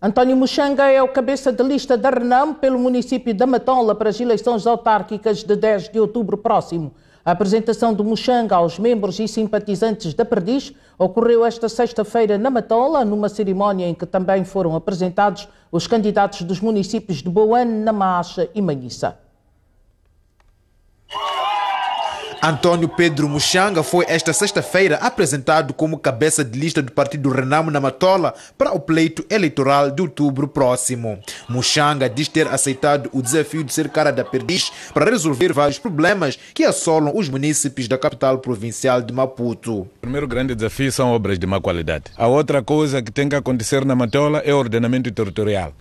António Muxanga é o cabeça de lista da Renam pelo município de Matola para as eleições autárquicas de 10 de outubro próximo. A apresentação de Muxanga aos membros e simpatizantes da Perdiz ocorreu esta sexta-feira na Matola, numa cerimónia em que também foram apresentados os candidatos dos municípios de Boane, Namacha e Manhissa. Antônio Pedro Muxanga foi esta sexta-feira apresentado como cabeça de lista do partido Renamo na Matola para o pleito eleitoral de outubro próximo. Muxanga diz ter aceitado o desafio de ser cara da perdiz para resolver vários problemas que assolam os munícipes da capital provincial de Maputo. O primeiro grande desafio são obras de má qualidade. A outra coisa que tem que acontecer na Matola é o ordenamento territorial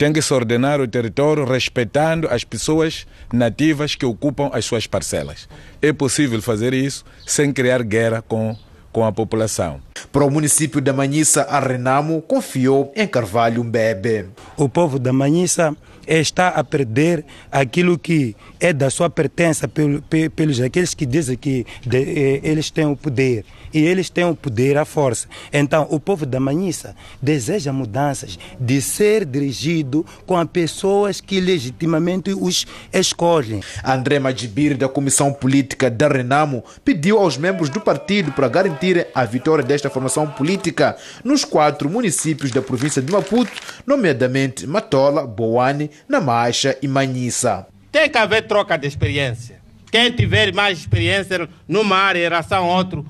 tem que se ordenar o território respeitando as pessoas nativas que ocupam as suas parcelas. É possível fazer isso sem criar guerra com, com a população para o município da Manhissa a Renamo confiou em Carvalho Mbebe. O povo da Manhissa eh, está a perder aquilo que é da sua pertença pelos, aqueles que dizem que eh, eles têm o poder e eles têm o poder à força. Então, o povo da Manhissa deseja mudanças de ser dirigido com as pessoas que legitimamente os escolhem. André Magibir, da Comissão Política da Renamo, pediu aos membros do partido para garantir a vitória desta formação transformação política nos quatro municípios da província de Maputo, nomeadamente Matola, Boane, Namacha e Manhissa. Tem que haver troca de experiência. Quem tiver mais experiência numa área em relação a outro,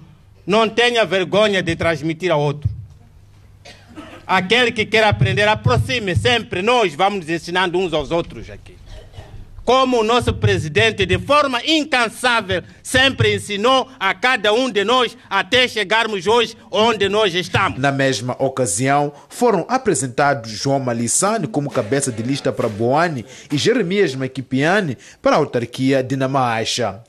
não tenha vergonha de transmitir a outro. Aquele que quer aprender, aproxime sempre. Nós vamos ensinando uns aos outros aqui como o nosso presidente, de forma incansável, sempre ensinou a cada um de nós até chegarmos hoje onde nós estamos. Na mesma ocasião, foram apresentados João Malissane como cabeça de lista para Boane e Jeremias Maquipiane para a autarquia de Namaacha.